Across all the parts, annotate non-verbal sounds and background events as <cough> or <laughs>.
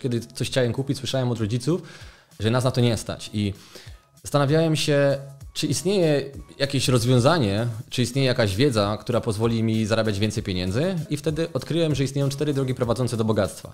kiedy coś chciałem kupić, słyszałem od rodziców, że nas na to nie stać. I zastanawiałem się, czy istnieje jakieś rozwiązanie, czy istnieje jakaś wiedza, która pozwoli mi zarabiać więcej pieniędzy? I wtedy odkryłem, że istnieją cztery drogi prowadzące do bogactwa.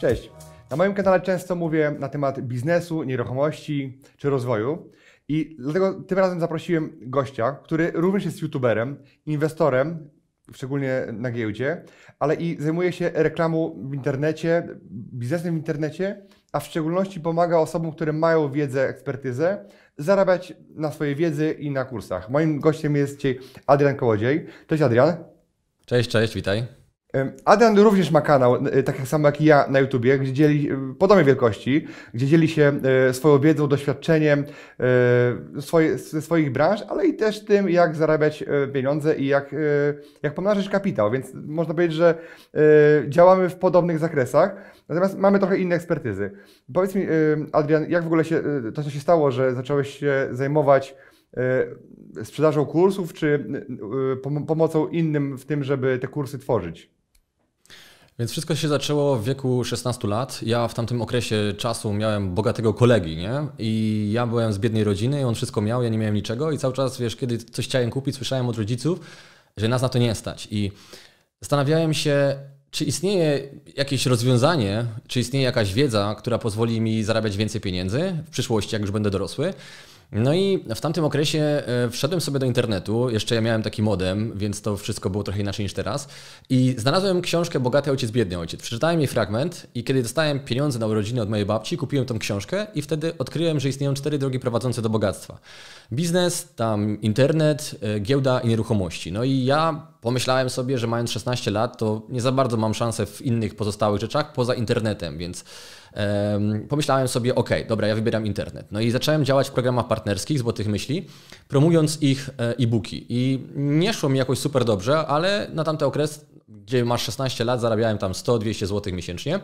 Cześć. Na moim kanale często mówię na temat biznesu, nieruchomości czy rozwoju. I dlatego tym razem zaprosiłem gościa, który również jest youtuberem, inwestorem, szczególnie na giełdzie, ale i zajmuje się reklamą w internecie, biznesem w internecie, a w szczególności pomaga osobom, które mają wiedzę, ekspertyzę, zarabiać na swojej wiedzy i na kursach. Moim gościem jest dzisiaj Adrian Kołodziej. Cześć Adrian. Cześć, cześć, witaj. Adrian również ma kanał, e, tak jak samo jak i ja na YouTubie, gdzie dzieli, e, podobnej wielkości, gdzie dzieli się e, swoją wiedzą, doświadczeniem swoje, ze swoich branż, ale i też tym, jak zarabiać pieniądze i jak, jak pomnażać kapitał, więc można powiedzieć, że działamy w podobnych zakresach, natomiast mamy trochę inne ekspertyzy. Powiedz mi, Adrian, jak w ogóle się, to, co się stało, że zacząłeś się zajmować sprzedażą kursów, czy pomocą innym w tym, żeby te kursy tworzyć? Więc wszystko się zaczęło w wieku 16 lat. Ja w tamtym okresie czasu miałem bogatego kolegi, nie? I ja byłem z biednej rodziny i on wszystko miał, ja nie miałem niczego i cały czas, wiesz, kiedy coś chciałem kupić, słyszałem od rodziców, że nas na to nie stać. I zastanawiałem się, czy istnieje jakieś rozwiązanie, czy istnieje jakaś wiedza, która pozwoli mi zarabiać więcej pieniędzy w przyszłości, jak już będę dorosły. No i w tamtym okresie e, wszedłem sobie do internetu, jeszcze ja miałem taki modem, więc to wszystko było trochę inaczej niż teraz. I znalazłem książkę Bogaty Ojciec, Biedny Ojciec. Przeczytałem jej fragment i kiedy dostałem pieniądze na urodziny od mojej babci, kupiłem tą książkę i wtedy odkryłem, że istnieją cztery drogi prowadzące do bogactwa. Biznes, tam internet, e, giełda i nieruchomości. No i ja pomyślałem sobie, że mając 16 lat, to nie za bardzo mam szansę w innych pozostałych rzeczach poza internetem, więc pomyślałem sobie, ok, dobra, ja wybieram internet. No i zacząłem działać w programach partnerskich Złotych Myśli, promując ich e, e-booki. I nie szło mi jakoś super dobrze, ale na tamty okres, gdzie masz 16 lat, zarabiałem tam 100-200 zł miesięcznie.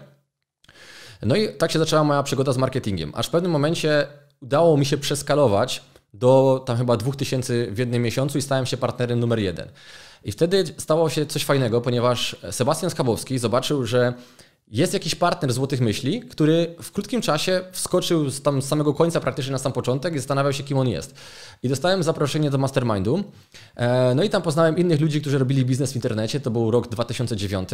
No i tak się zaczęła moja przygoda z marketingiem. Aż w pewnym momencie udało mi się przeskalować do tam chyba 2000 w jednym miesiącu i stałem się partnerem numer jeden. I wtedy stało się coś fajnego, ponieważ Sebastian Skabowski zobaczył, że jest jakiś partner złotych myśli, który w krótkim czasie wskoczył z tam samego końca praktycznie na sam początek i zastanawiał się, kim on jest. I dostałem zaproszenie do mastermindu. E, no i tam poznałem innych ludzi, którzy robili biznes w internecie. To był rok 2009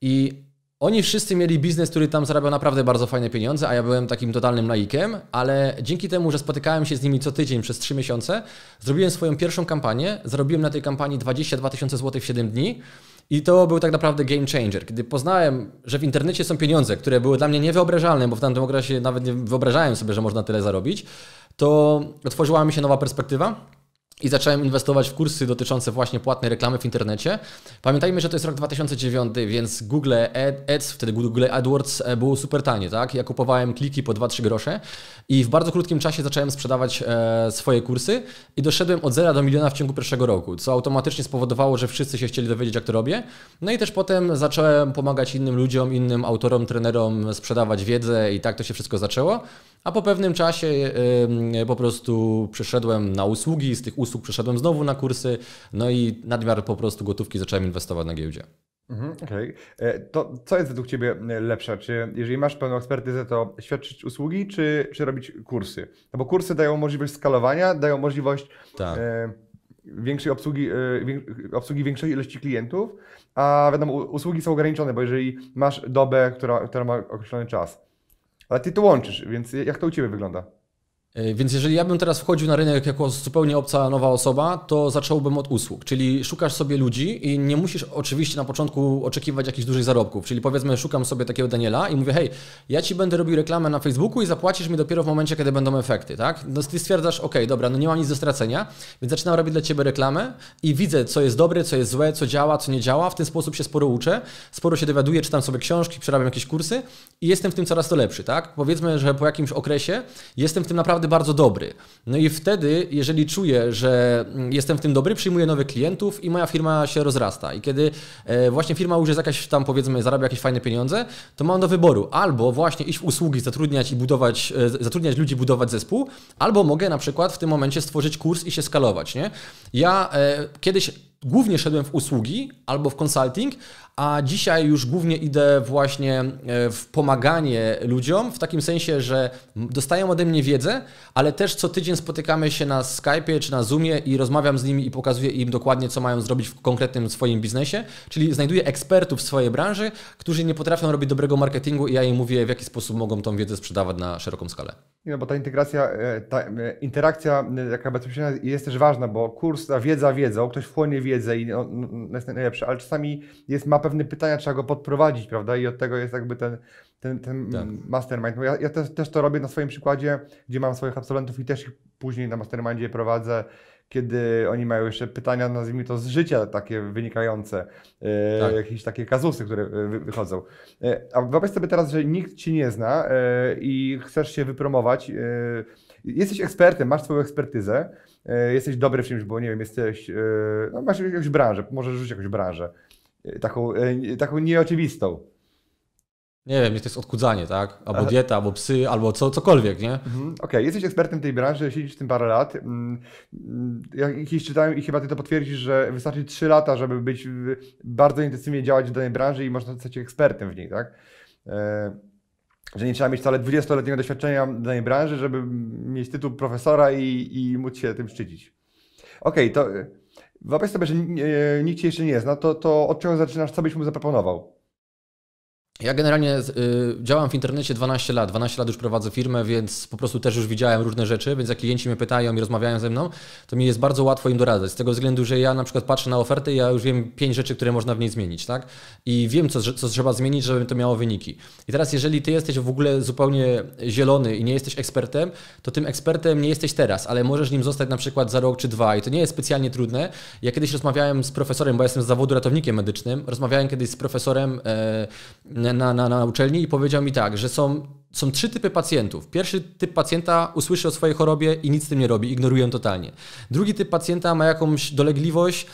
i oni wszyscy mieli biznes, który tam zarabiał naprawdę bardzo fajne pieniądze, a ja byłem takim totalnym laikiem, ale dzięki temu, że spotykałem się z nimi co tydzień przez 3 miesiące, zrobiłem swoją pierwszą kampanię, zarobiłem na tej kampanii 22 tysiące złotych w 7 dni i to był tak naprawdę game changer. Kiedy poznałem, że w internecie są pieniądze, które były dla mnie niewyobrażalne, bo w tamtym okresie nawet nie wyobrażałem sobie, że można tyle zarobić, to otworzyła mi się nowa perspektywa i zacząłem inwestować w kursy dotyczące właśnie płatnej reklamy w internecie. Pamiętajmy, że to jest rok 2009, więc Google Ads, wtedy Google AdWords e, było super tanie, tak? Ja kupowałem kliki po 2-3 grosze i w bardzo krótkim czasie zacząłem sprzedawać e, swoje kursy i doszedłem od zera do miliona w ciągu pierwszego roku, co automatycznie spowodowało, że wszyscy się chcieli dowiedzieć, jak to robię. No i też potem zacząłem pomagać innym ludziom, innym autorom, trenerom sprzedawać wiedzę i tak to się wszystko zaczęło a po pewnym czasie po prostu przeszedłem na usługi, z tych usług przeszedłem znowu na kursy, no i nadmiar po prostu gotówki zacząłem inwestować na giełdzie. Mhm, okej. okay. E, to co jest według Ciebie e, lepsze? Czy jeżeli masz pełną ekspertyzę, to świadczyć usługi, czy, czy robić kursy? No bo kursy dają możliwość skalowania, dają możliwość tak. E, większej obsługi, obsługi większej ilości klientów, a wiadomo, usługi są ograniczone, bo jeżeli masz dobę, która, która ma określony czas, ale ty to łączysz, więc jak to u ciebie wygląda? E, więc jeżeli ja bym teraz wchodził na rynek jako zupełnie obca nowa osoba, to zacząłbym od usług, czyli szukasz sobie ludzi i nie musisz oczywiście na początku oczekiwać jakichś dużych zarobków. Czyli powiedzmy, szukam sobie takiego Daniela i mówię, hej, ja ci będę robił reklamę na Facebooku i zapłacisz mi dopiero w momencie, kiedy będą efekty, tak? No ty stwierdzasz, ok, dobra, no nie mam nic do stracenia, więc zaczynam robić dla ciebie reklamę i widzę, co jest dobre, co jest złe, co działa, co nie działa. W ten sposób się sporo uczę, sporo się dowiaduję, czytam sobie książki, przerabiam jakieś kursy i jestem w tym coraz to lepszy, tak? Powiedzmy, że po jakimś okresie jestem w tym naprawdę bardzo dobry. No i wtedy, jeżeli czuję, że jestem w tym dobry, przyjmuję nowych klientów i moja firma się rozrasta. I kiedy e, właśnie firma już jest jakaś tam, powiedzmy, zarabia jakieś fajne pieniądze, to mam do wyboru albo właśnie iść w usługi, zatrudniać i budować, e, zatrudniać ludzi, budować zespół, albo mogę na przykład w tym momencie stworzyć kurs i się skalować, nie? Ja e, kiedyś głównie szedłem w usługi albo w consulting, a dzisiaj już głównie idę właśnie e, w pomaganie ludziom, w takim sensie, że dostają ode mnie wiedzę, ale też co tydzień spotykamy się na Skype'ie czy na Zoomie i rozmawiam z nimi i pokazuję im dokładnie, co mają zrobić w konkretnym swoim biznesie, czyli znajduję ekspertów w swojej branży, którzy nie potrafią robić dobrego marketingu i ja im mówię, w jaki sposób mogą tą wiedzę sprzedawać na szeroką skalę. No bo ta integracja, e, ta e, interakcja jaka bezpośrednia jest też ważna, bo kurs, ta wiedza wiedzą, ktoś wchłonie wiedzę i on no, jest najlepszy, ale czasami jest mapa pewne pytania, trzeba go podprowadzić, prawda? I od tego jest jakby ten, ten, ten tak. mastermind. No ja, ja też, też to robię na swoim przykładzie, gdzie mam swoich absolwentów i też ich później na mastermindzie prowadzę kiedy oni mają jeszcze pytania, nazwijmy to z życia, takie wynikające, e, tak. jakieś takie kazusy, które wychodzą. E, a wyobraź sobie teraz, że nikt ci nie zna e, i chcesz się wypromować. Jesteś ekspertem, masz swoją ekspertyzę, jesteś dobry w czymś, bo nie wiem, jesteś, no, masz jakąś branżę, możesz rzucić jakąś branżę. E, taką, e, taką nieoczywistą. Nie wiem, to jest odkudzanie, tak? Albo Aha. dieta, albo psy, albo co, cokolwiek, nie? Mhm. Okej, okay. jesteś ekspertem tej branży, siedzisz w tym parę lat. Mm, mm, ja kiedyś czytałem i chyba ty to potwierdzisz, że wystarczy 3 lata, żeby być bardzo intensywnie działać w danej branży i można stać ekspertem w niej, tak? E, że nie trzeba mieć wcale 20-letniego doświadczenia w danej branży, żeby mieć tytuł profesora i, i móc się tym szczycić. Okej, okay, to Wyobraź sobie, że e, nikt Cię jeszcze nie zna, to, to od czego zaczynasz, co byś mu zaproponował? Ja generalnie y, działam w internecie 12 lat, 12 lat już prowadzę firmę, więc po prostu też już widziałem różne rzeczy, więc jak klienci mnie pytają i rozmawiają ze mną, to mi jest bardzo łatwo im doradzać. Z tego względu, że ja na przykład patrzę na ofertę i ja już wiem pięć rzeczy, które można w niej zmienić, tak? I wiem, co, co trzeba zmienić, żeby to miało wyniki. I teraz, jeżeli ty jesteś w ogóle zupełnie zielony i nie jesteś ekspertem, to tym ekspertem nie jesteś teraz, ale możesz nim zostać na przykład za rok czy dwa i to nie jest specjalnie trudne. Ja kiedyś rozmawiałem z profesorem, bo ja jestem z zawodu ratownikiem medycznym, rozmawiałem kiedyś z profesorem. E, na, na, na uczelni i powiedział mi tak, że są, są trzy typy pacjentów. Pierwszy typ pacjenta usłyszy o swojej chorobie i nic z tym nie robi, ignoruje ją totalnie. Drugi typ pacjenta ma jakąś dolegliwość,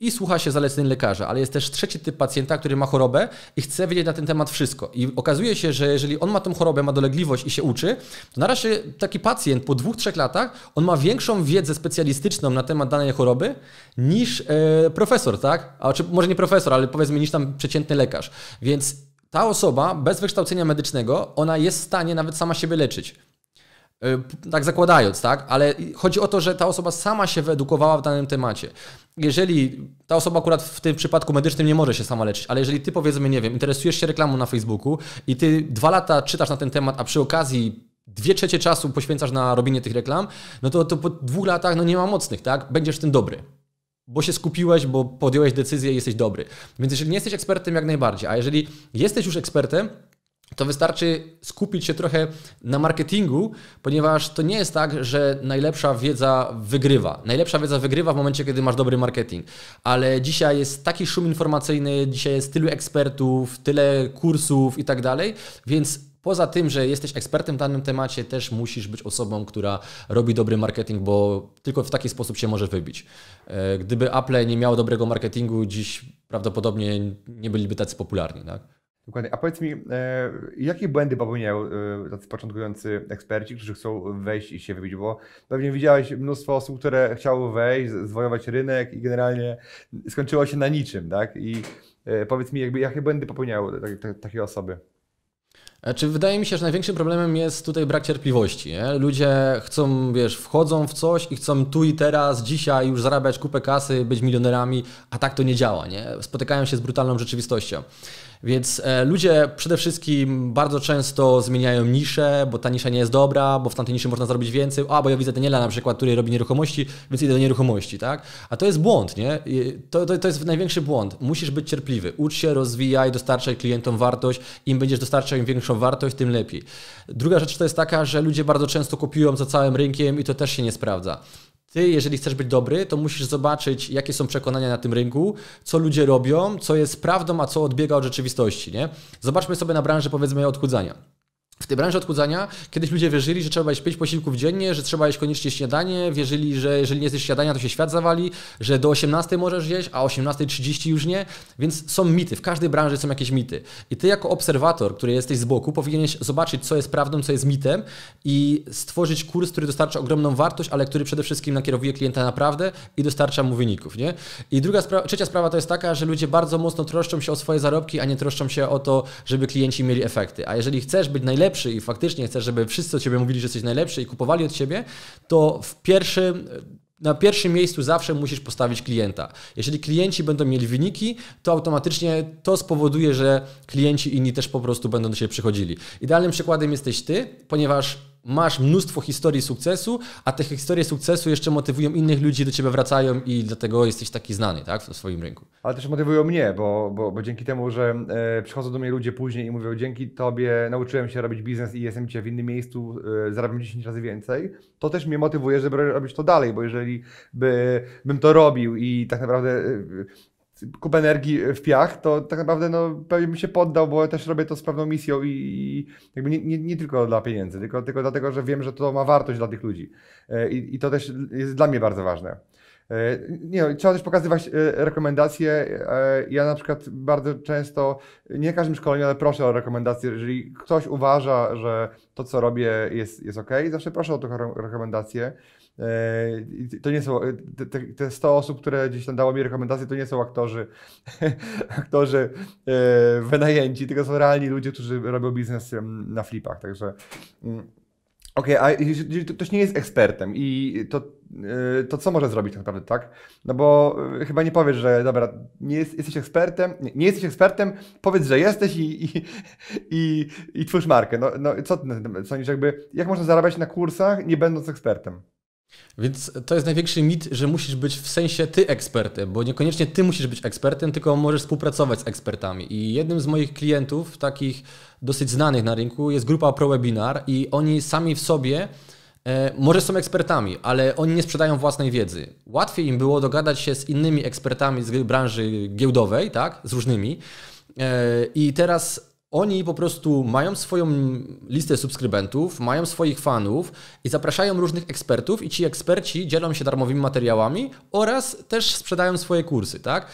i słucha się zaleceń lekarza, ale jest też trzeci typ pacjenta, który ma chorobę i chce wiedzieć na ten temat wszystko. I okazuje się, że jeżeli on ma tą chorobę, ma dolegliwość i się uczy, to na razie taki pacjent po dwóch, trzech latach, on ma większą wiedzę specjalistyczną na temat danej choroby niż e, profesor, tak? A, czy może nie profesor, ale powiedzmy niż tam przeciętny lekarz. Więc ta osoba bez wykształcenia medycznego, ona jest w stanie nawet sama siebie leczyć. Y, tak zakładając, tak? Ale chodzi o to, że ta osoba sama się wyedukowała w danym temacie. Jeżeli ta osoba akurat w tym przypadku medycznym nie może się sama leczyć, ale jeżeli ty powiedzmy, nie wiem, interesujesz się reklamą na Facebooku i ty dwa lata czytasz na ten temat, a przy okazji dwie trzecie czasu poświęcasz na robienie tych reklam, no to, to po dwóch latach no nie ma mocnych, tak? Będziesz w tym dobry bo się skupiłeś, bo podjąłeś decyzję i jesteś dobry. Więc jeżeli nie jesteś ekspertem, jak najbardziej, a jeżeli jesteś już ekspertem, to wystarczy skupić się trochę na marketingu, ponieważ to nie jest tak, że najlepsza wiedza wygrywa. Najlepsza wiedza wygrywa w momencie, kiedy masz dobry marketing. Ale dzisiaj jest taki szum informacyjny, dzisiaj jest tylu ekspertów, tyle kursów i tak dalej, więc poza tym, że jesteś ekspertem w danym temacie, też musisz być osobą, która robi dobry marketing, bo tylko w taki sposób się może wybić. E, gdyby Apple nie miało dobrego marketingu, dziś prawdopodobnie nie byliby tacy popularni. Tak? Dokładnie. A powiedz mi, e, jakie błędy popełniają e, tacy początkujący eksperci, którzy chcą wejść i się wybić? Bo pewnie widziałeś mnóstwo osób, które chciały wejść, zwojować rynek i generalnie skończyło się na niczym, tak? I powiedz mi, jakby, jakie błędy popełniają takie osoby? Czy wydaje mi się, że największym problemem jest tutaj brak cierpliwości. Nie? Ludzie chcą, wiesz, wchodzą w coś i chcą tu i teraz, dzisiaj już zarabiać kupę kasy, być milionerami, a tak to nie działa. Nie? Spotykają się z brutalną rzeczywistością. Więc e, ludzie przede wszystkim bardzo często zmieniają niszę, bo ta nisza nie jest dobra, bo w tamtej niszy można zrobić więcej. A, bo ja widzę Daniela na przykład, który robi nieruchomości, więc idę do nieruchomości, tak? A to jest błąd, nie? To, to, to jest największy błąd. Musisz być cierpliwy. Ucz się, rozwijaj, dostarczaj klientom wartość. Im będziesz dostarczał im większą wartość, tym lepiej. Druga rzecz to jest taka, że ludzie bardzo często kopiują za całym rynkiem i to też się nie sprawdza. Ty, jeżeli chcesz być dobry, to musisz zobaczyć, jakie są przekonania na tym rynku, co ludzie robią, co jest prawdą, a co odbiega od rzeczywistości. Nie? Zobaczmy sobie na branżę, powiedzmy, odchudzania w tej branży odchudzania kiedyś ludzie wierzyli, że trzeba jeść 5 posiłków dziennie, że trzeba jeść koniecznie śniadanie, wierzyli, że jeżeli nie jesteś śniadania, to się świat zawali, że do 18 możesz jeść, a 18.30 już nie, więc są mity, w każdej branży są jakieś mity. I ty jako obserwator, który jesteś z boku, powinieneś zobaczyć, co jest prawdą, co jest mitem i stworzyć kurs, który dostarcza ogromną wartość, ale który przede wszystkim nakierowuje klienta naprawdę i dostarcza mu wyników. Nie? I druga trzecia sprawa to jest taka, że ludzie bardzo mocno troszczą się o swoje zarobki, a nie troszczą się o to, żeby klienci mieli efekty. A jeżeli chcesz być najlepszym najlepszy i faktycznie chcesz, żeby wszyscy o ciebie mówili, że jesteś najlepszy i kupowali od ciebie, to w pierwszym na pierwszym miejscu zawsze musisz postawić klienta. Jeżeli klienci będą mieli wyniki, to automatycznie to spowoduje, że klienci inni też po prostu będą do Ciebie przychodzili. Idealnym przykładem jesteś Ty, ponieważ masz mnóstwo historii sukcesu, a te historie sukcesu jeszcze motywują innych ludzi, do ciebie wracają i dlatego jesteś taki znany tak, w swoim rynku. Ale też motywują mnie, bo, bo, bo dzięki temu, że e, przychodzą do mnie ludzie później i mówią, dzięki tobie nauczyłem się robić biznes i jestem cię w innym miejscu, e, zarabiam 10 razy więcej, to też mnie motywuje, żeby robić to dalej, bo jeżeli by, bym to robił i tak naprawdę e, kupę energii w piach, to tak naprawdę no, pewnie bym się poddał, bo ja też robię to z pewną misją i, i jakby nie, nie, nie, tylko dla pieniędzy, tylko, tylko dlatego, że wiem, że to ma wartość dla tych ludzi. E, I, i to też jest dla mnie bardzo ważne. E, nie, no, trzeba też pokazywać e, rekomendacje. Ja na przykład bardzo często, nie w każdym szkoleniu, ale proszę o rekomendacje. Jeżeli ktoś uważa, że to, co robię jest, jest ok, zawsze proszę o taką rekomendację. E, to nie są, te, te 100 osób, które gdzieś tam dało mi rekomendacje, to nie są aktorzy, <laughs> aktorzy e, wynajęci, tylko są realni ludzie, którzy robią biznes na flipach. Także mm, Okej, okay, a jeżeli ktoś nie jest ekspertem i to, e, to co może zrobić tak naprawdę, tak? No bo chyba nie powiesz, że dobra, nie jest, jesteś ekspertem, nie, nie, jesteś ekspertem, powiedz, że jesteś i, i, i, i twórz markę. No, no co, co jakby, jak można zarabiać na kursach, nie będąc ekspertem? Więc to jest największy mit, że musisz być w sensie ty ekspertem, bo niekoniecznie ty musisz być ekspertem, tylko możesz współpracować z ekspertami. I jednym z moich klientów, takich dosyć znanych na rynku, jest grupa ProWebinar i oni sami w sobie e, może są ekspertami, ale oni nie sprzedają własnej wiedzy. Łatwiej im było dogadać się z innymi ekspertami z branży giełdowej, tak, z różnymi. E, I teraz oni po prostu mają swoją listę subskrybentów, mają swoich fanów i zapraszają różnych ekspertów i ci eksperci dzielą się darmowymi materiałami oraz też sprzedają swoje kursy, tak?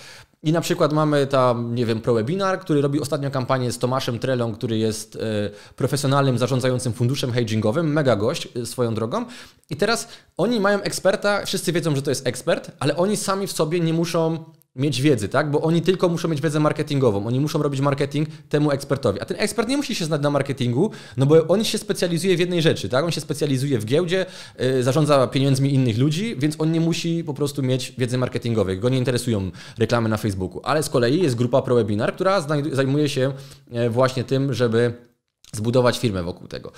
I na przykład mamy tam, nie wiem, ProWebinar, który robi ostatnio kampanię z Tomaszem Trellą, który jest e, profesjonalnym zarządzającym funduszem hedgingowym, mega gość e, swoją drogą. I teraz oni mają eksperta, wszyscy wiedzą, że to jest ekspert, ale oni sami w sobie nie muszą mieć wiedzy, tak? Bo oni tylko muszą mieć wiedzę marketingową, oni muszą robić marketing temu ekspertowi. A ten ekspert nie musi się znać na marketingu, no bo on się specjalizuje w jednej rzeczy, tak? On się specjalizuje w giełdzie, yy, zarządza pieniędzmi innych ludzi, więc on nie musi po prostu mieć wiedzy marketingowej. Go nie interesują reklamy na Facebooku. Ale z kolei jest grupa ProWebinar, która zajmuje się e, właśnie tym, żeby zbudować firmę wokół tego.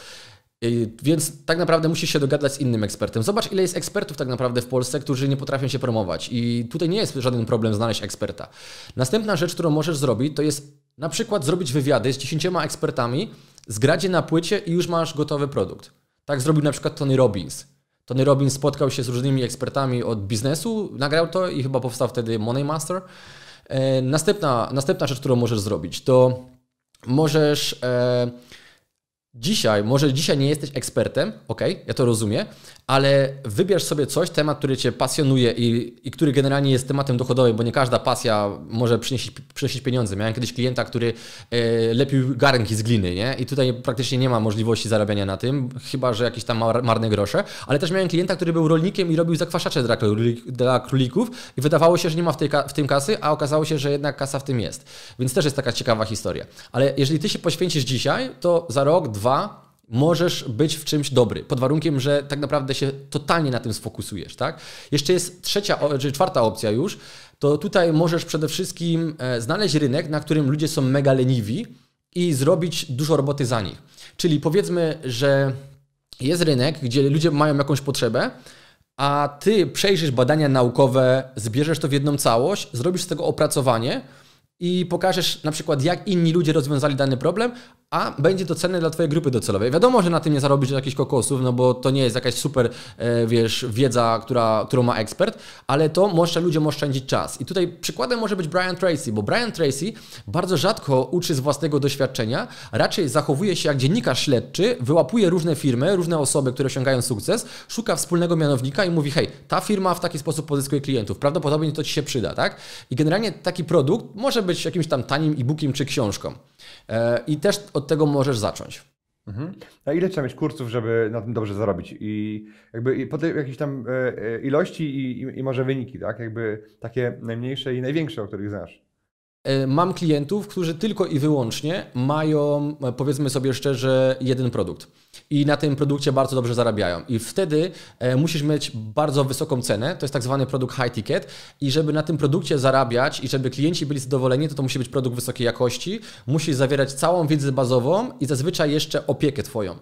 Więc tak naprawdę musisz się dogadać z innym ekspertem. Zobacz, ile jest ekspertów tak naprawdę w Polsce, którzy nie potrafią się promować. I tutaj nie jest żaden problem znaleźć eksperta. Następna rzecz, którą możesz zrobić, to jest na przykład zrobić wywiady z dziesięcioma ekspertami, zgradzie na płycie i już masz gotowy produkt. Tak zrobił na przykład Tony Robbins. Tony Robbins spotkał się z różnymi ekspertami od biznesu, nagrał to i chyba powstał wtedy Money Master. E, następna, następna rzecz, którą możesz zrobić, to możesz. E, Dzisiaj, może dzisiaj nie jesteś ekspertem, ok, ja to rozumiem, ale wybierz sobie coś, temat, który Cię pasjonuje i, i który generalnie jest tematem dochodowym, bo nie każda pasja może przynieść, przynieść pieniądze. Miałem kiedyś klienta, który e, lepił garnki z gliny, nie? I tutaj praktycznie nie ma możliwości zarabiania na tym, chyba że jakieś tam marne grosze, ale też miałem klienta, który był rolnikiem i robił zakwaszacze dla, dla królików i wydawało się, że nie ma w, tej, w tym kasy, a okazało się, że jednak kasa w tym jest. Więc też jest taka ciekawa historia. Ale jeżeli Ty się poświęcisz dzisiaj, to za rok, dwa możesz być w czymś dobry, pod warunkiem, że tak naprawdę się totalnie na tym sfokusujesz, tak? Jeszcze jest trzecia, czy czwarta opcja już, to tutaj możesz przede wszystkim e, znaleźć rynek, na którym ludzie są mega leniwi i zrobić dużo roboty za nich. Czyli powiedzmy, że jest rynek, gdzie ludzie mają jakąś potrzebę, a ty przejrzysz badania naukowe, zbierzesz to w jedną całość, zrobisz z tego opracowanie, i pokażesz na przykład, jak inni ludzie rozwiązali dany problem, a będzie to cenne dla Twojej grupy docelowej. Wiadomo, że na tym nie zarobisz jakichś kokosów, no bo to nie jest jakaś super, e, wiesz, wiedza, która, którą ma ekspert, ale to może ludziom oszczędzić czas. I tutaj przykładem może być Brian Tracy, bo Brian Tracy bardzo rzadko uczy z własnego doświadczenia, raczej zachowuje się jak dziennikarz śledczy, wyłapuje różne firmy, różne osoby, które osiągają sukces, szuka wspólnego mianownika i mówi, hej, ta firma w taki sposób pozyskuje klientów, prawdopodobnie to Ci się przyda, tak? I generalnie taki produkt może być jakimś tam tanim e-bookiem czy książką. E, I też od tego możesz zacząć. Mhm. A ile trzeba mieć kursów, żeby na tym dobrze zarobić? I jakby po tam e, e, ilości i, i, i, może wyniki, tak? Jakby takie najmniejsze i największe, o których znasz. E, mam klientów, którzy tylko i wyłącznie mają, e, powiedzmy sobie szczerze, jeden produkt. I na tym produkcie bardzo dobrze zarabiają. I wtedy e, musisz mieć bardzo wysoką cenę, to jest tak zwany produkt high ticket. I żeby na tym produkcie zarabiać i żeby klienci byli zadowoleni, to to musi być produkt wysokiej jakości. Musisz zawierać całą wiedzę bazową i zazwyczaj jeszcze opiekę Twoją.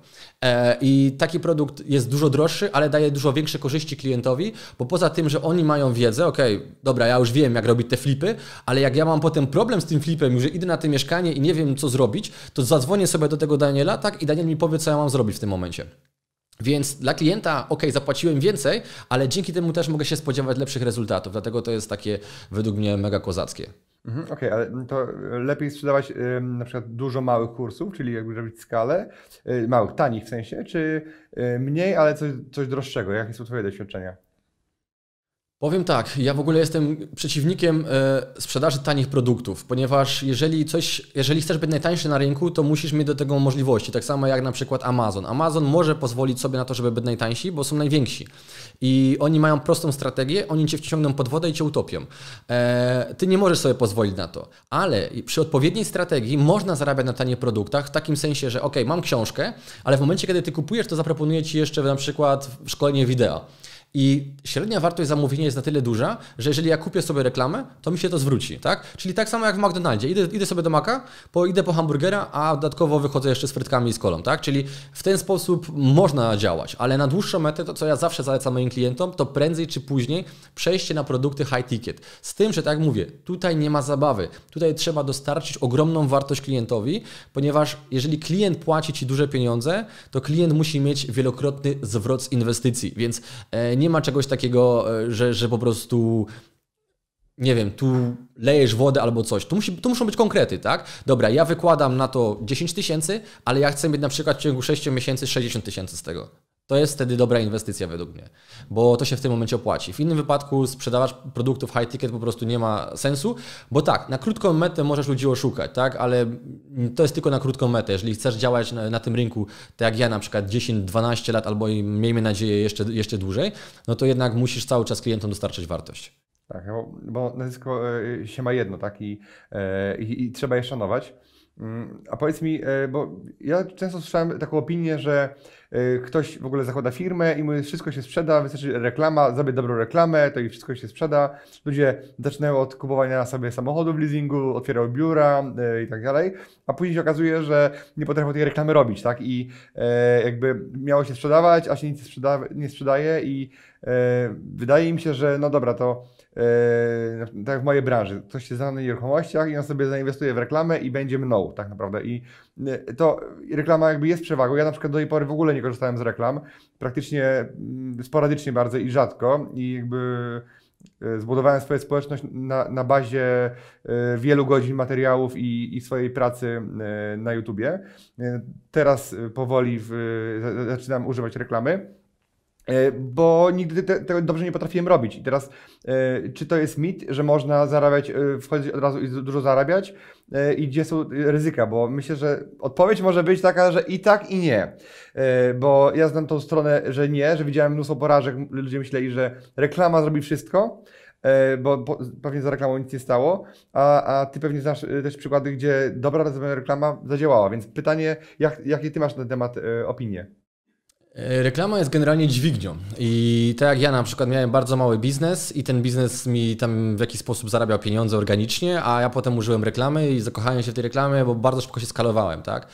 I taki produkt jest dużo droższy, ale daje dużo większe korzyści klientowi, bo poza tym, że oni mają wiedzę, ok, dobra, ja już wiem, jak robić te flipy, ale jak ja mam potem problem z tym flipem, że idę na to mieszkanie i nie wiem, co zrobić, to zadzwonię sobie do tego Daniela, tak, i Daniel mi powie, co ja mam zrobić w tym momencie. Więc dla klienta, ok, zapłaciłem więcej, ale dzięki temu też mogę się spodziewać lepszych rezultatów. Dlatego to jest takie według mnie mega kozackie. Mhm, okej, okay, ale to lepiej sprzedawać na przykład dużo małych kursów, czyli jakby robić skalę, y, małych, tanich w sensie, czy y, mniej, ale coś, coś droższego? Jakie są Twoje doświadczenia? Powiem tak, ja w ogóle jestem przeciwnikiem e, sprzedaży tanich produktów, ponieważ jeżeli coś, jeżeli chcesz być najtańszy na rynku, to musisz mieć do tego możliwości, tak samo jak na przykład Amazon. Amazon może pozwolić sobie na to, żeby być najtańsi, bo są najwięksi. I oni mają prostą strategię, oni cię wciągną pod wodę i cię utopią. E, ty nie możesz sobie pozwolić na to, ale przy odpowiedniej strategii można zarabiać na tanich produktach w takim sensie, że ok, mam książkę, ale w momencie, kiedy ty kupujesz, to zaproponuję ci jeszcze na przykład szkolenie wideo. I średnia wartość zamówienia jest na tyle duża, że jeżeli ja kupię sobie reklamę, to mi się to zwróci, tak? Czyli tak samo jak w McDonaldzie. Idę, idę sobie do Maka, po, idę po hamburgera, a dodatkowo wychodzę jeszcze z frytkami i z kolą, tak? Czyli w ten sposób można działać, ale na dłuższą metę, to co ja zawsze zalecam moim klientom, to prędzej czy później przejście na produkty high ticket. Z tym, że tak mówię, tutaj nie ma zabawy. Tutaj trzeba dostarczyć ogromną wartość klientowi, ponieważ jeżeli klient płaci Ci duże pieniądze, to klient musi mieć wielokrotny zwrot z inwestycji, więc e, nie ma czegoś takiego, e, że, że po prostu nie wiem, tu lejesz wodę albo coś. Tu, musi, tu muszą być konkrety, tak? Dobra, ja wykładam na to 10 tysięcy, ale ja chcę mieć na przykład w ciągu 6 miesięcy 60 tysięcy z tego. To jest wtedy dobra inwestycja według mnie, bo to się w tym momencie opłaci. W innym wypadku sprzedawać produktów high ticket po prostu nie ma sensu, bo tak, na krótką metę możesz ludzi oszukać, tak, ale to jest tylko na krótką metę. Jeżeli chcesz działać na, na tym rynku, tak jak ja na przykład 10-12 lat albo miejmy nadzieję jeszcze, jeszcze dłużej, no to jednak musisz cały czas klientom dostarczać wartość. Tak, bo, bo nazwisko e, się ma jedno, tak, i, e, i, i trzeba je szanować. Mm, a powiedz mi, e, bo ja często słyszałem taką opinię, że Y, ktoś w ogóle zakłada firmę i mówi, wszystko się sprzeda, wystarczy reklama, zrobię dobrą reklamę, to i wszystko się sprzeda. Ludzie zaczynają od kupowania sobie samochodów leasingu, otwierają biura y, i tak dalej, a później się okazuje, że nie potrafią tej reklamy robić, tak? I e, jakby miało się sprzedawać, a się nic nie sprzedaje i E, wydaje mi się, że no dobra, to e, tak jak w mojej branży, ktoś się zna na nieruchomościach i on sobie zainwestuje w reklamę i będzie mną tak naprawdę. I e, to reklama jakby jest przewagą. Ja na przykład do tej pory w ogóle nie korzystałem z reklam, praktycznie mm, sporadycznie bardzo i rzadko i jakby zbudowałem swoją społeczność na, na bazie wielu godzin materiałów i, i swojej pracy na YouTubie. Teraz powoli w, zaczynam używać reklamy. E, bo nigdy tego dobrze nie potrafiłem robić. I teraz, e, czy to jest mit, że można zarabiać, e, wchodzić od razu i dużo zarabiać? I gdzie są ryzyka? Bo myślę, że odpowiedź może być taka, że i tak, i nie. Bo ja znam tą stronę, że nie, że widziałem mnóstwo porażek. Ludzie myśleli, że reklama zrobi wszystko, bo, pewnie za reklamą nic nie stało, a, a ty pewnie znasz też przykłady, gdzie dobra reklama zadziałała, więc pytanie, jak, jakie ty masz na ten temat opinie? opinię? E, reklama jest generalnie dźwignią i tak jak ja na przykład miałem bardzo mały biznes i ten biznes mi tam w jakiś sposób zarabiał pieniądze organicznie, a ja potem użyłem reklamy i zakochałem się w tej reklamie, bo bardzo szybko się skalowałem, tak?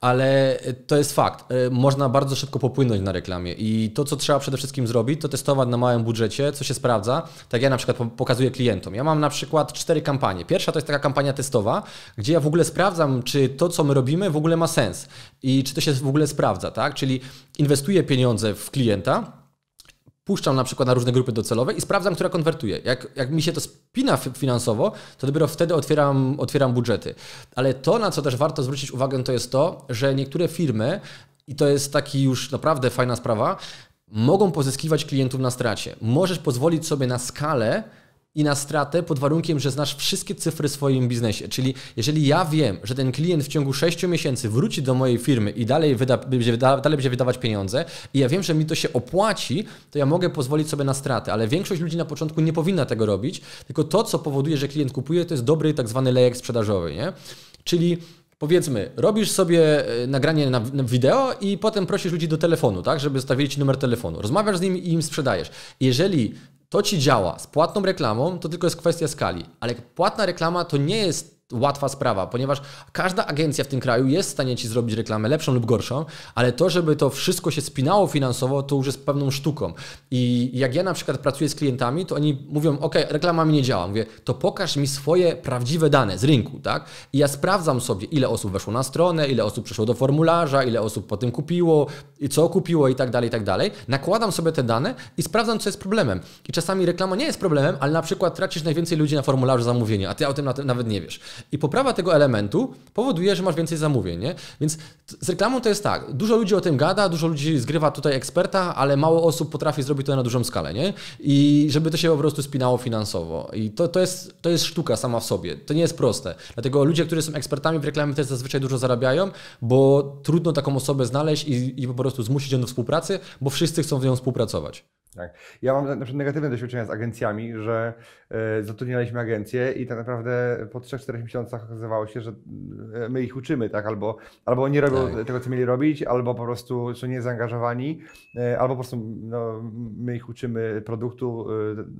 ale e, to jest fakt. E, można bardzo szybko popłynąć na reklamie i to, co trzeba przede wszystkim zrobić, to testować na małym budżecie, co się sprawdza. Tak ja na przykład pokazuję klientom. Ja mam na przykład cztery kampanie. Pierwsza to jest taka kampania testowa, gdzie ja w ogóle sprawdzam, czy to, co my robimy, w ogóle ma sens i czy to się w ogóle sprawdza, tak? Czyli inwestuję pieniądze w klienta, puszczam na przykład na różne grupy docelowe i sprawdzam, która konwertuje. Jak, jak mi się to spina finansowo, to dopiero wtedy otwieram, otwieram budżety. Ale to, na co też warto zwrócić uwagę, to jest to, że niektóre firmy, i to jest taki już naprawdę fajna sprawa, mogą pozyskiwać klientów na stracie. Możesz pozwolić sobie na skalę, i na stratę pod warunkiem, że znasz wszystkie cyfry w swoim biznesie. Czyli jeżeli ja wiem, że ten klient w ciągu 6 miesięcy wróci do mojej firmy i dalej, wyda, będzie, dalej będzie wydawać pieniądze i ja wiem, że mi to się opłaci, to ja mogę pozwolić sobie na stratę, ale większość ludzi na początku nie powinna tego robić, tylko to, co powoduje, że klient kupuje, to jest dobry tak zwany lejek sprzedażowy, nie? Czyli Powiedzmy, robisz sobie e, nagranie na wideo i potem prosisz ludzi do telefonu, tak, żeby zostawili ci numer telefonu. Rozmawiasz z nimi i im sprzedajesz. Jeżeli to ci działa. Z płatną reklamą to tylko jest kwestia skali, ale płatna reklama to nie jest łatwa sprawa, ponieważ każda agencja w tym kraju jest w stanie ci zrobić reklamę lepszą lub gorszą, ale to, żeby to wszystko się spinało finansowo, to już jest pewną sztuką. I jak ja na przykład pracuję z klientami, to oni mówią: OK, reklama mi nie działa. Mówię: To pokaż mi swoje prawdziwe dane z rynku, tak? I ja sprawdzam sobie, ile osób weszło na stronę, ile osób przeszło do formularza, ile osób potem kupiło, i co kupiło i tak dalej, i tak dalej. Nakładam sobie te dane i sprawdzam, co jest problemem. I czasami reklama nie jest problemem, ale na przykład tracisz najwięcej ludzi na formularzu zamówienia, a ty o tym nawet nie wiesz. I poprawa tego elementu powoduje, że masz więcej zamówień. Nie? Więc z reklamą to jest tak, dużo ludzi o tym gada, dużo ludzi zgrywa tutaj eksperta, ale mało osób potrafi zrobić to na dużą skalę. Nie? I żeby to się po prostu spinało finansowo. I to, to, jest, to jest sztuka sama w sobie. To nie jest proste. Dlatego ludzie, którzy są ekspertami w reklamie też zazwyczaj dużo zarabiają, bo trudno taką osobę znaleźć i, i po prostu zmusić ją do współpracy, bo wszyscy chcą z nią współpracować. Tak. Ja mam na przykład negatywne doświadczenia z agencjami, że y, zatrudnialiśmy agencje i tak naprawdę po 3-4 miesiącach okazywało się, że e, my ich uczymy, tak? Albo, albo nie robią tak. tego, co mieli robić, albo po prostu są niezaangażowani, y, albo po prostu no, my ich uczymy produktu,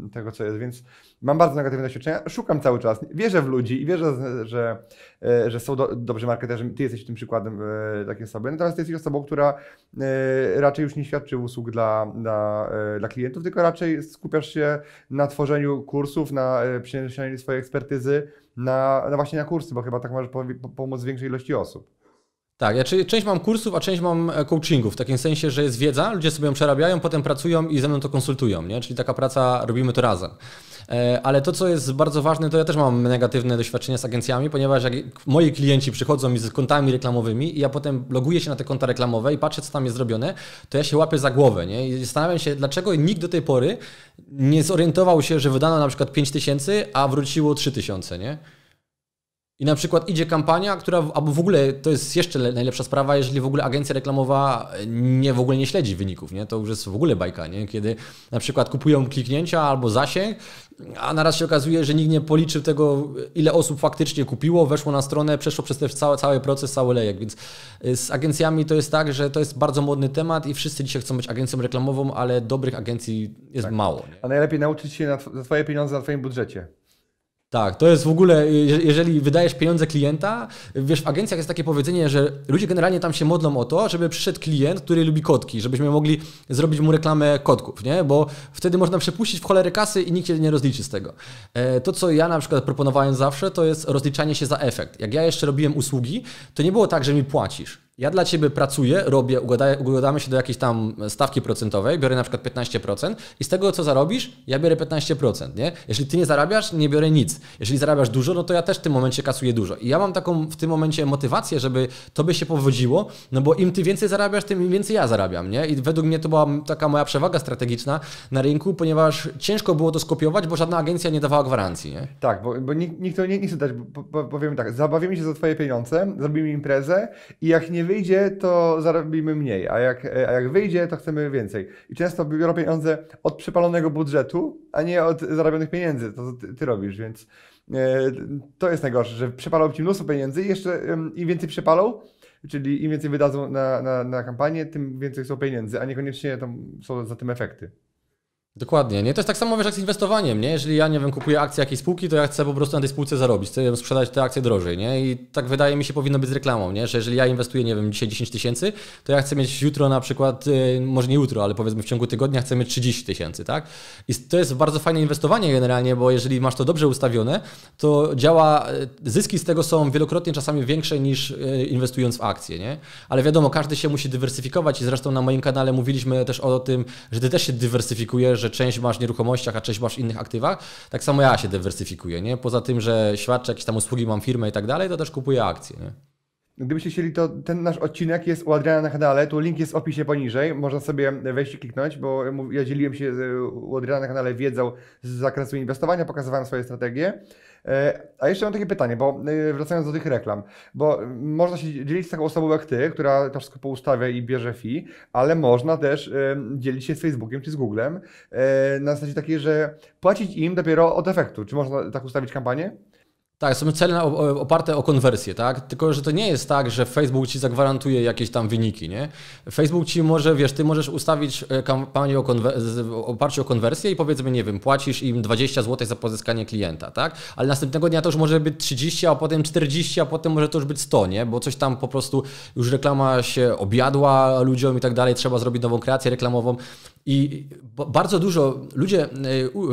y, tego, co jest. Więc mam bardzo negatywne doświadczenia. Szukam cały czas, wierzę w ludzi i wierzę, że E, że są do, dobrzy marketerzy. Ty jesteś tym przykładem e, takiej osoby. Natomiast ty jesteś osobą, która e, raczej już nie świadczy usług dla, dla, dla klientów, tylko raczej skupiasz się na tworzeniu kursów, na przeniesieniu swojej ekspertyzy na, na właśnie na kursy, bo chyba tak możesz pomóc większej ilości osób. Tak, ja część mam kursów, a część mam e, coachingów, w takim sensie, że jest wiedza, ludzie sobie ją przerabiają, potem pracują i ze mną to konsultują, nie? czyli taka praca, robimy to razem. E, ale to, co jest bardzo ważne, to ja też mam negatywne doświadczenia z agencjami, ponieważ jak moi klienci przychodzą mi z kontami reklamowymi i ja potem loguję się na te konta reklamowe i patrzę, co tam jest zrobione, to ja się łapię za głowę nie? i zastanawiam się, dlaczego nikt do tej pory nie zorientował się, że wydano na przykład 5 tysięcy, a wróciło 3 tysiące. Nie? I na przykład idzie kampania, która, albo w ogóle, to jest jeszcze najlepsza sprawa, jeżeli w ogóle agencja reklamowa e, nie w ogóle nie śledzi wyników, nie? To już jest w ogóle bajka, nie? Kiedy na przykład kupują kliknięcia albo zasięg, a naraz się okazuje, że nikt nie policzył tego, ile osób faktycznie kupiło, weszło na stronę, przeszło przez ten cały, cały proces, cały lejek. Więc e, z agencjami to jest tak, że to jest bardzo modny temat i wszyscy dzisiaj chcą być agencją reklamową, ale dobrych agencji jest tak. mało. Nie? A najlepiej nauczyć się na, za Twoje pieniądze na Twoim budżecie. Tak, to jest w ogóle, jeżeli wydajesz pieniądze klienta, wiesz, w agencjach jest takie powiedzenie, że ludzie generalnie tam się modlą o to, żeby przyszedł klient, który lubi kotki, żebyśmy mogli zrobić mu reklamę kotków, nie? Bo wtedy można przepuścić w cholerę kasy i nikt się nie rozliczy z tego. E, to, co ja na przykład proponowałem zawsze, to jest rozliczanie się za efekt. Jak ja jeszcze robiłem usługi, to nie było tak, że mi płacisz ja dla ciebie pracuję, robię, ugadamy się do jakiejś tam stawki procentowej, biorę na przykład 15% i z tego, co zarobisz, ja biorę 15%, nie? Jeśli ty nie zarabiasz, nie biorę nic. Jeżeli zarabiasz dużo, no to ja też w tym momencie kasuję dużo. I ja mam taką w tym momencie motywację, żeby tobie się powodziło, no bo im ty więcej zarabiasz, tym więcej ja zarabiam, nie? I według mnie to była taka moja przewaga strategiczna na rynku, ponieważ ciężko było to skopiować, bo żadna agencja nie dawała gwarancji, nie? Tak, bo, bo nikt, to nie, nie chce dać, bo, bo, bo tak, zabawimy się za twoje pieniądze, zrobimy imprezę i jak nie wyjdzie, to zarobimy mniej, a jak, e, a jak wyjdzie, to chcemy więcej. I często biorą pieniądze od przepalonego budżetu, a nie od zarobionych pieniędzy, to, ty, ty, robisz, więc e, to jest najgorsze, że przepalą ci mnóstwo pieniędzy i jeszcze im więcej przepalą, czyli im więcej wydadzą na, na, na kampanię, tym więcej są pieniędzy, a niekoniecznie tam są za tym efekty. Dokładnie, nie? To jest tak samo wiesz, jak z inwestowaniem, nie? Jeżeli ja, nie wiem, kupuję akcję jakiejś spółki, to ja chcę po prostu na tej spółce zarobić, chcę sprzedać te akcje drożej, nie? I tak wydaje mi się powinno być z reklamą, nie? Że jeżeli ja inwestuję, nie wiem, dzisiaj 10 tysięcy, to ja chcę mieć jutro na przykład, y, może nie jutro, ale powiedzmy w ciągu tygodnia chcę mieć 30 tysięcy, tak? I to jest bardzo fajne inwestowanie generalnie, bo jeżeli masz to dobrze ustawione, to działa, y, zyski z tego są wielokrotnie czasami większe niż y, inwestując w akcje, nie? Ale wiadomo, każdy się musi dywersyfikować i zresztą na moim kanale mówiliśmy też o tym, że ty też się dywersyfikujesz, że że część masz w nieruchomościach, a część masz w innych aktywach, tak samo ja się dywersyfikuję, nie? Poza tym, że świadczę jakieś tam usługi, mam firmę i tak dalej, to też kupuję akcje, nie? Gdybyście chcieli, to ten nasz odcinek jest u Adriana na kanale, tu link jest w opisie poniżej, można sobie wejść i kliknąć, bo ja dzieliłem się u Adriana na kanale wiedzą z zakresu inwestowania, pokazywałem swoje strategie. E, a jeszcze mam takie pytanie, bo e, wracając do tych reklam, bo można się dzielić z taką osobą jak ty, która to wszystko poustawia i bierze fi, ale można też e, dzielić się z Facebookiem czy z Googlem na zasadzie takiej, że płacić im dopiero od efektu. Czy można tak ustawić kampanię? Tak, są cele oparte o konwersję, tak? Tylko, że to nie jest tak, że Facebook ci zagwarantuje jakieś tam wyniki, nie? Facebook ci może, wiesz, ty możesz ustawić e, kampanię o oparciu o konwersję i powiedzmy, nie wiem, płacisz im 20 zł za pozyskanie klienta, tak? Ale następnego dnia to już może być 30, a potem 40, a potem może to już być 100, nie? Bo coś tam po prostu już reklama się objadła ludziom i tak dalej, trzeba zrobić nową kreację reklamową. I bardzo dużo ludzie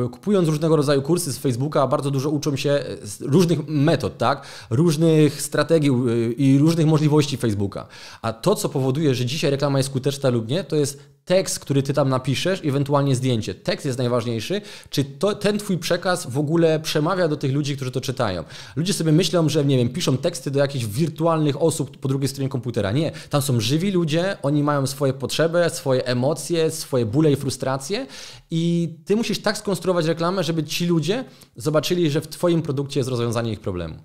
y, kupując różnego rodzaju kursy z Facebooka, bardzo dużo uczą się y, różnych metod, tak? różnych strategii y, i różnych możliwości Facebooka. A to, co powoduje, że dzisiaj reklama jest skuteczna lub nie, to jest tekst, który ty tam napiszesz, ewentualnie zdjęcie. Tekst jest najważniejszy. Czy to, ten twój przekaz w ogóle przemawia do tych ludzi, którzy to czytają? Ludzie sobie myślą, że nie wiem, piszą teksty do jakichś wirtualnych osób po drugiej stronie komputera. Nie, tam są żywi ludzie, oni mają swoje potrzeby, swoje emocje, swoje bóle i frustracje i ty musisz tak skonstruować reklamę, żeby ci ludzie zobaczyli, że w twoim produkcie jest rozwiązanie ich problemu.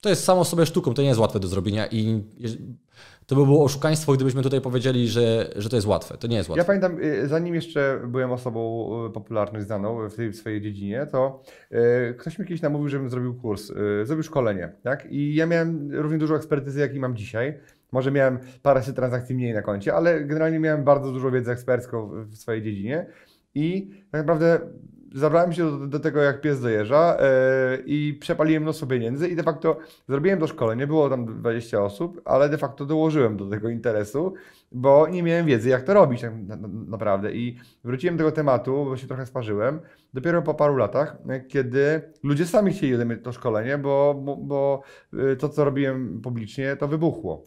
To jest samo sobie sztuką, to nie jest łatwe do zrobienia i to by było oszukaństwo, gdybyśmy tutaj powiedzieli, że, że to jest łatwe. To nie jest łatwe. Ja pamiętam, y, zanim jeszcze byłem osobą y, popularną, znaną w tej swojej dziedzinie, to y, ktoś mi kiedyś namówił, żebym zrobił kurs, zrobił szkolenie. Tak? I ja miałem równie dużo ekspertyzy, i mam dzisiaj. Może miałem parę transakcji mniej na koncie, ale generalnie miałem bardzo dużo wiedzy ekspercką w swojej dziedzinie i tak naprawdę zabrałem się do, do, tego, jak pies dojeżdża yy, i przepaliłem mnóstwo pieniędzy i de facto zrobiłem to szkolenie, było tam 20 osób, ale de facto dołożyłem do tego interesu, bo nie miałem wiedzy, jak to robić tak na, na, naprawdę i wróciłem do tego tematu, bo się trochę sparzyłem, dopiero po paru latach, e, kiedy ludzie sami chcieli ode mnie to szkolenie, bo, bo, bo e, to, co robiłem publicznie, to wybuchło.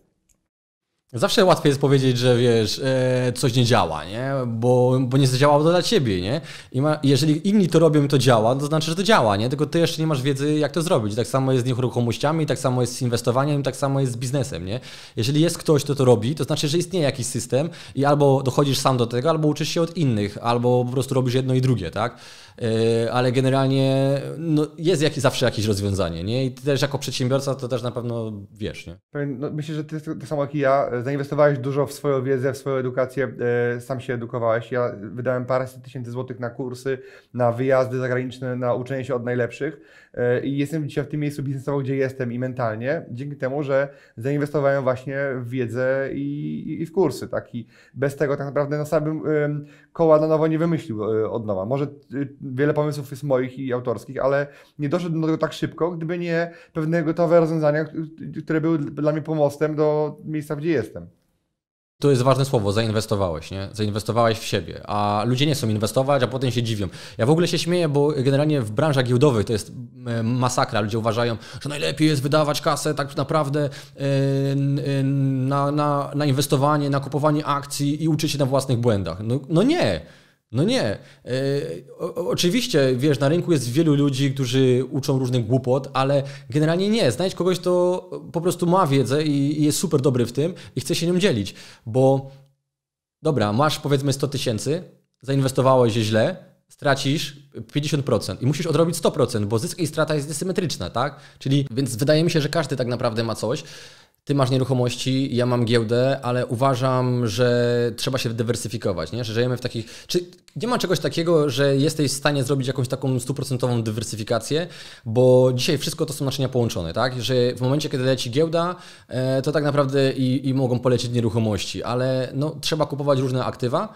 Zawsze łatwiej jest powiedzieć, że wiesz, e, coś nie działa, nie? Bo, bo nie zadziałało to dla ciebie, nie? I ma, jeżeli inni to robią i to działa, to znaczy, że to działa, nie? Tylko ty jeszcze nie masz wiedzy, jak to zrobić. Tak samo jest z nieruchomościami, tak samo jest z inwestowaniem, tak samo jest z biznesem, nie? Jeżeli jest ktoś, kto to robi, to znaczy, że istnieje jakiś system i albo dochodzisz sam do tego, albo uczysz się od innych, albo po prostu robisz jedno i drugie, tak? E, ale generalnie no, jest jak, zawsze jakieś rozwiązanie, nie? I ty też jako przedsiębiorca to też na pewno wiesz, nie? No, myślę, że ty, to tak samo jak i ja e, zainwestowałeś dużo w swoją wiedzę, w swoją edukację, e, sam się edukowałeś. Ja wydałem parę tysięcy złotych na kursy, na wyjazdy zagraniczne, na uczenie się od najlepszych. E, i jestem dzisiaj w tym miejscu biznesowym, gdzie jestem i mentalnie, dzięki temu, że zainwestowałem właśnie w wiedzę i, i w kursy. Tak? I bez tego tak naprawdę no, sam bym koła na nowo nie wymyślił e, od nowa. Może e, wiele pomysłów jest moich i autorskich, ale nie doszedłbym do tego tak szybko, gdyby nie pewne gotowe rozwiązania, które były dla mnie pomostem do miejsca, gdzie jestem to jest ważne słowo, zainwestowałeś, nie? Zainwestowałeś w siebie, a ludzie nie chcą inwestować, a potem się dziwią. Ja w ogóle się śmieję, bo generalnie w branżach giełdowych to jest masakra. Ludzie uważają, że najlepiej jest wydawać kasę tak naprawdę y, y, na, na, na inwestowanie, na kupowanie akcji i uczyć się na własnych błędach. No, no nie! No nie. E, o, oczywiście, wiesz, na rynku jest wielu ludzi, którzy uczą różnych głupot, ale generalnie nie. Znajdź kogoś, kto po prostu ma wiedzę i, i jest super dobry w tym i chce się nią dzielić, bo dobra, masz powiedzmy 100 tysięcy, zainwestowałeś źle, stracisz 50% i musisz odrobić 100%, bo zysk i strata jest niesymetryczna, tak? Czyli, więc wydaje mi się, że każdy tak naprawdę ma coś ty masz nieruchomości, ja mam giełdę, ale uważam, że trzeba się dywersyfikować, nie? że żyjemy w takich... Czy nie ma czegoś takiego, że jesteś w stanie zrobić jakąś taką stuprocentową dywersyfikację? Bo dzisiaj wszystko to są naczynia połączone, tak? Że w momencie, kiedy leci giełda, e, to tak naprawdę i, i mogą polecieć nieruchomości, ale no, trzeba kupować różne aktywa,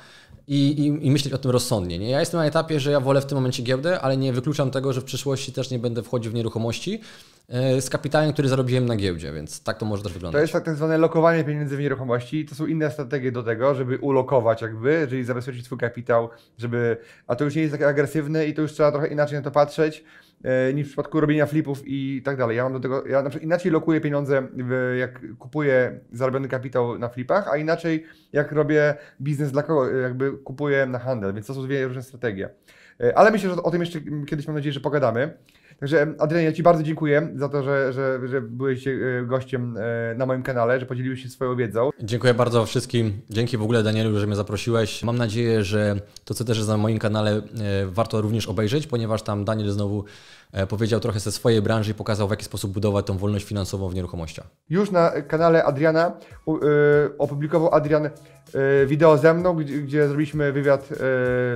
i, i, i, myśleć o tym rozsądnie. Nie? Ja jestem na etapie, że ja wolę w tym momencie giełdę, ale nie wykluczam tego, że w przyszłości też nie będę wchodził w nieruchomości e, z kapitałem, który zarobiłem na giełdzie, więc tak to może też wyglądać. To jest tak, zwane lokowanie pieniędzy w nieruchomości. To są inne strategie do tego, żeby ulokować jakby, czyli zabezpieczyć swój kapitał, żeby... A to już nie jest tak agresywne i to już trzeba trochę inaczej na to patrzeć. E, niż w przypadku robienia flipów i tak dalej. Ja mam do tego, ja na przykład inaczej lokuję pieniądze, w, jak kupuję zarobiony kapitał na flipach, a inaczej jak robię biznes dla kogo, jakby kupuję na handel, więc to są dwie różne strategie. E, ale myślę, że o tym jeszcze kiedyś mam nadzieję, że pogadamy. Także Adrian, ja Ci bardzo dziękuję za to, że, że, że byłeś e, gościem e, na moim kanale, że podzieliłeś się swoją wiedzą. Dziękuję bardzo wszystkim. Dzięki w ogóle Danielu, że mnie zaprosiłeś. Mam nadzieję, że to, co też jest na moim kanale, e, warto również obejrzeć, ponieważ tam Daniel znowu E, powiedział trochę ze swojej branży i pokazał, w jaki sposób budować tą wolność finansową w nieruchomościach. Już na kanale Adriana e, opublikował Adrian e, wideo ze mną, gdzie, zrobiliśmy wywiad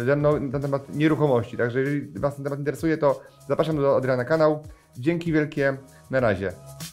ze mną na temat nieruchomości. Także jeżeli Was ten temat interesuje, to zapraszam do Adriana kanał. Dzięki wielkie, na razie.